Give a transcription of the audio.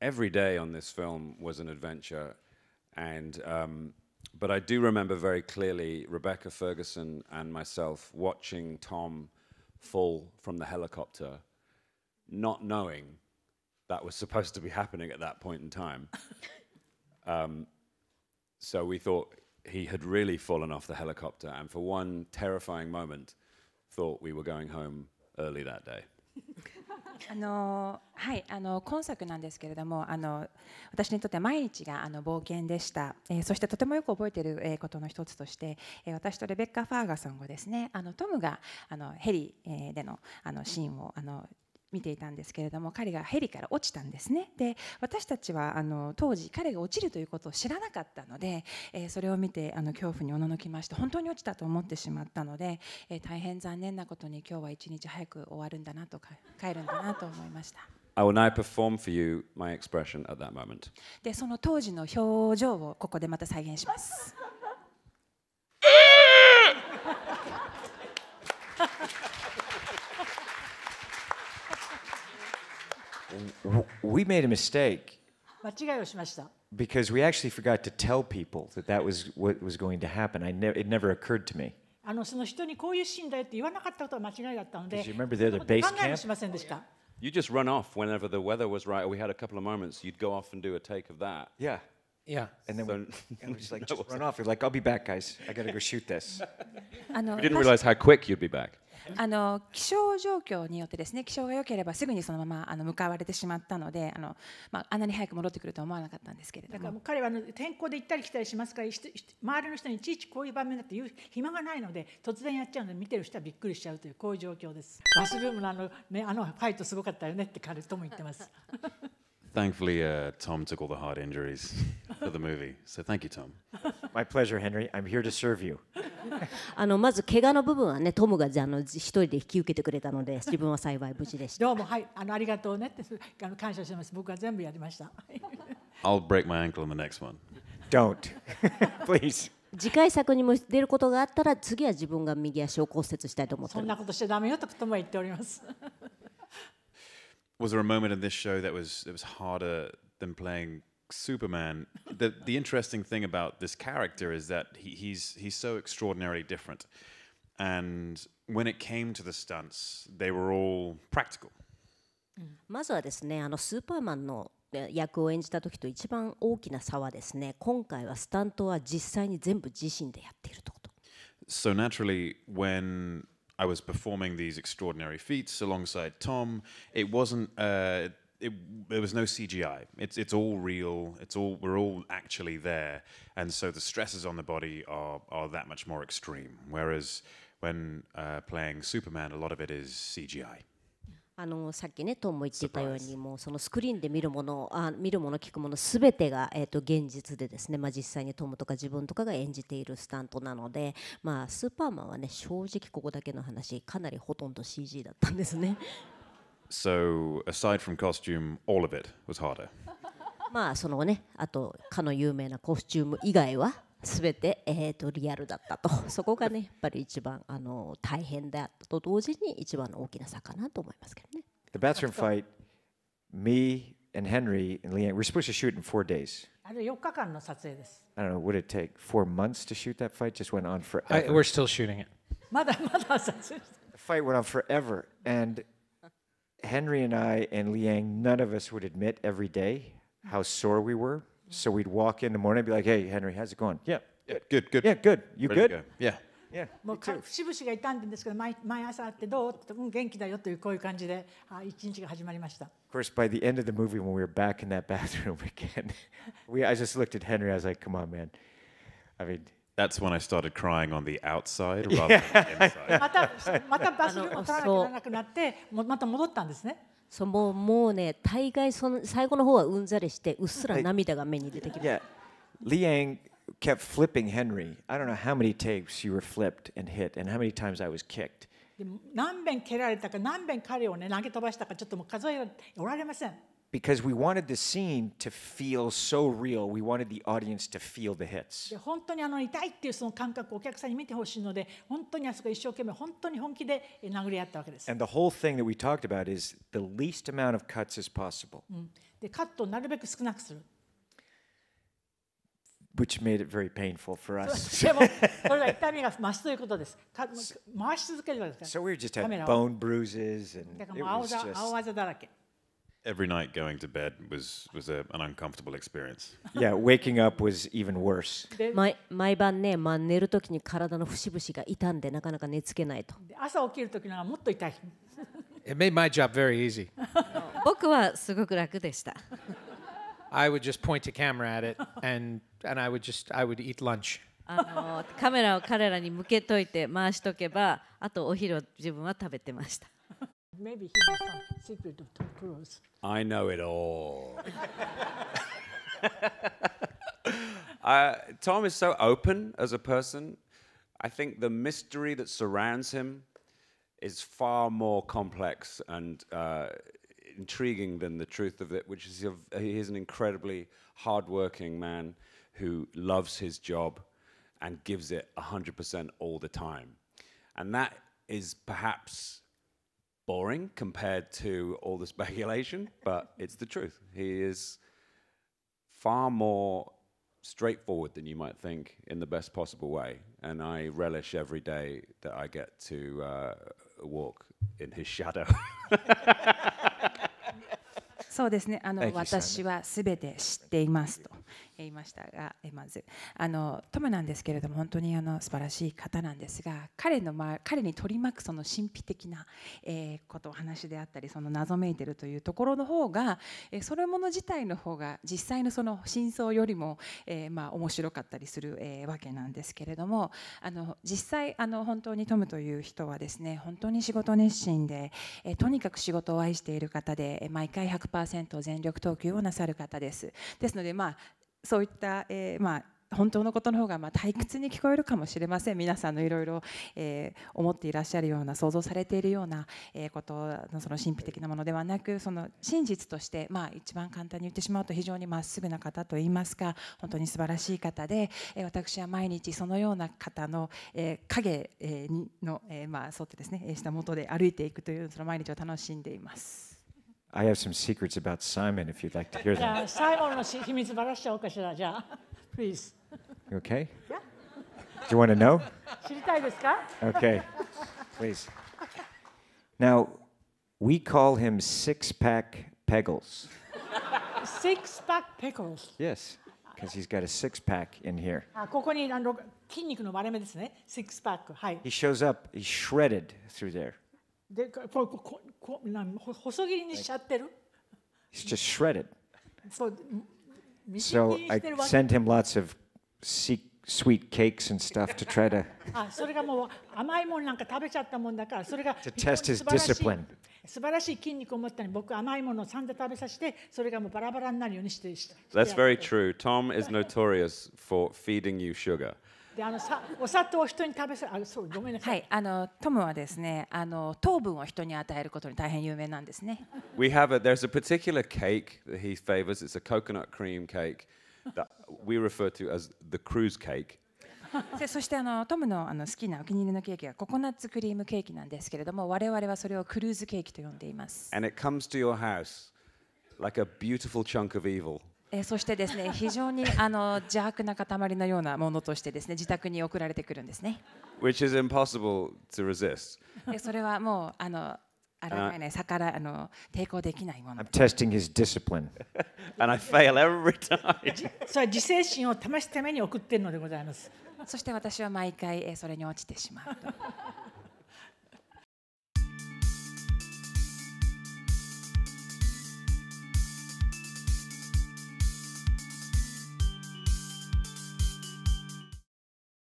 every day on this film was an adventure, and um, but I do remember very clearly Rebecca Ferguson and myself watching Tom fall from the helicopter, not knowing that was supposed to be happening at that point in time. um, so we thought he had really fallen off the helicopter, and for one terrifying moment, thought we were going home early that day. あのはいあの今作なんですけれどもあの私にとっては毎日があの冒険でした、えー、そしてとてもよく覚えている、えことの一つとして、えー、私とレベッカ・ファーガソンをですねあのトムがあのヘリ、えー、でのあのシーンをあの見ていたんですけれども彼がヘリから落ちたんですねで私たちはあの当時彼が落ちるということを知らなかったので、えー、それを見てあの恐怖におののきまして本当に落ちたと思ってしまったので、えー、大変残念なことに今日は一日早く終わるんだなとか帰るんだなと思いました。I will now perform for you my expression at that moment. でその当時の表情をここでまた再現します。we made a mistake because we actually forgot to tell people that that was what was going to happen. I ne it never occurred to me. You just run off whenever the weather was right. We had a couple of moments. You'd go off and do a take of that. Yeah. Yeah. And then so, we, and just like, just run off. You're like, I'll be back, guys. I got to go shoot this. we didn't realize how quick you'd be back. あの気象状況によってですね気象が良ければすぐにそのままあの向かわれてしまったのであの、まあ、あんなに早く戻ってくるとは思わなかったんですけれどもだからも彼は天候で行ったり来たりしますから周りの人にいちいちこういう場面だって言う暇がないので突然やっちゃうので見てる人はびっくりしちゃうというこういう状況です。バスルームのあの,、ね、あのファイトすごかったよねって彼とも言ってます。Thankfully,、uh, Tom took all the hard injuries. for the movie. So thank you, Tom. My pleasure, Henry. I'm here to serve you. あのまず怪我の部分はね、トムがあの一人で引き受けてくれたので、自分は幸い無事でした。どうもはい、あのありがとうねってあの感謝してます。僕は全部やりました。I'll break my ankle in the next one. Don't, please. 次回作にも出ることがあったら、次は自分が右足を骨折したいと思ってそんなことしちゃダメよとことも言っております。Was there a moment in this show that was it was harder than playing Superman, the the interesting thing about this character is that he, he's he's so extraordinarily different. And when it came to the stunts, they were all practical. Superman, mm. まずはですね、あのスーパーマンの役を演じた時と一番大きな差はですね、今回はスタントは実際に全部自身でやっているとこと。So naturally, when I was performing these extraordinary feats alongside Tom, it wasn't、uh, it, there was no CGI. It's it's all real. It's all we're all actually there, and so the stresses on the body are are that much more extreme. Whereas when uh, playing Superman, a lot of it is CGI. あのさっきねトンも言ってたようにもうそのスクリーンで見るものあ見るもの聞くものすべてが、えー、と現実でですね、まあ、実際にトムとか自分とかが演じているスタントなので、まあ、スーパーマンはね正直ここだけの話かなりほとんど CG だったんですね。So aside from costume, all of it was harder. まあそのね、あとかの有名なコスチューム以外はすべて、えー、とリアルだったと、そこがね、やっぱり一番あの大変だったと同時に一番の大きな差かなと思いますけどね。The bathroom fight, me and Henry and Leanne, we're supposed to shoot in four days. あれ4日間の撮影です。I don't know, would it take four months to shoot that fight? Just went on forever. I, we're still shooting it. まだまだ撮影。The fight went on forever and Henry and I and Liang, none of us would admit every day how sore we were. So we'd walk in the morning and be like, hey, Henry, how's it going? Yeah. Yeah, good, good. Yeah, good. You Ready good? Go. Yeah. Yeah, もう節々が痛んでんですけど毎毎朝会ってどうってうん元気だよというこういう感じであ一日が始まりました。Of course, by the end of the movie, when we were back in that bathroom again, we I just looked at Henry. I was like, "Come on, man. I mean, That's when I started crying on the outside rather than the inside. またまたバスルを取らなきゃならなくなってもまた戻ったんですね。そうもうもうね大概その最後の方はうんざりしてうっすら涙が目に出てきます。Yeah. Liang kept flipping Henry. I don't know how many tapes you were flipped and hit and how many times I was kicked. 何遍蹴られたか何遍彼をね投げ飛ばしたかちょっともう数えおられません。because we wanted the scene to feel so real. We wanted the audience to feel the hits. で本当にあの痛いっていうその感覚をお客さんに見てほしいので、本当にあそこ一生懸命本当に本気で殴り合ったわけです。And the whole thing that we talked about is the least amount of cuts as possible. Mm. でカットをなるべく少なくする。Which made it very painful for us. So we were just having bone bruises and it was just. every night going to bed was was a, an uncomfortable experience. Yeah, waking up was even worse. 毎毎晩ね、まあ寝るときに体の節々が痛んでなかなか寝つけないと。朝起きるときならもっと痛い。It made my job very easy. 僕はすごく楽でした。I would just point a camera at it and and I would just I would eat lunch. あのカメラを彼らに向けといて回しとけば、あとお昼を自分は食べてました。Maybe he has some secret of Tom Cruise. I know it all. uh, Tom is so open as a person. I think the mystery that surrounds him is far more complex and uh, intriguing than the truth of it, which is he is an incredibly hardworking man who loves his job and gives it 100% all the time. And that is perhaps boring compared to all the speculation, but it's the truth. He is far more straightforward than you might think in the best possible way. And I relish every day that I get to uh, walk in his shadow. そうですね。あの私はすべて知っていますと。いましたがまずあのトムなんですけれども本当にあの素晴らしい方なんですが彼の、まあ、彼に取り巻くその神秘的な、えー、ことお話であったりその謎めいてるというところの方が、えー、それもの自体の方が実際のその真相よりも、えー、まあ、面白かったりする、えわけなんですけれどもあの実際あの本当にトムという人はですね本当に仕事熱心で、えとにかく仕事を愛している方で毎回100%全力投球をなさる方です。ですので、まあ、そういった、えー、まあ本当のことの方がまあ退屈に聞こえるかもしれません皆さんのいろいろ思っていらっしゃるような想像されているような、えことのその神秘的なものではなくその真実として、まあ、一番簡単に言ってしまうと非常にまっすぐな方といいますか本当に素晴らしい方で、え私は毎日そのような方の、え影の、えまあってですねしたもとで歩いていくというその毎日を楽しんでいます。I have some secrets about Simon if you'd like to hear them. Uh, Simon please. You okay? Yeah. Do you want to know? 知りたいですか Okay. Please. Now, we call him Six Pack Peggles. Six Pack Pickles. Yes. Because he's got a six pack in here. あここにあの筋肉の割れ目ですね。Six ah, pack。はい。He shows up, he's shredded through there. でこう、ここな細切りにしちゃってる It's just shredded. そう So I sent him lots of sweet cakes and stuff to try to あそれがもう甘いもんなんか食べちゃったもんだからそれが to test his discipline. 素晴らしい筋肉を持ったのに僕甘いものを散々食べさせてそれがもうバラバラになるようにしてした。That's very true. Tom is notorious for feeding you sugar. であのさお砂糖を人に食べせあそうごめんなさい。はい、あのトムはですね、あの糖分を人に与えることに大変有名なんですね。We have a there's a particular cake that he favors. It's a coconut cream cake that we refer to as the cruise cake. でそしてあのトムのあの好きなお気に入りのケーキはココナッツクリームケーキなんですけれども我々はそれをクルーズケーキと呼んでいます。And it comes to your house like a beautiful chunk of evil. えー、そしてですね 非常にあの邪悪な塊のようなものとしてですね自宅に送られてくるんですね。Which is impossible to resist. それはもうあのあらえない逆らあの抵抗できないもの。I'm testing his discipline. And I fail every time. それは自制心を試すために送ってるのでございます。そして私は毎回それに落ちてしまう。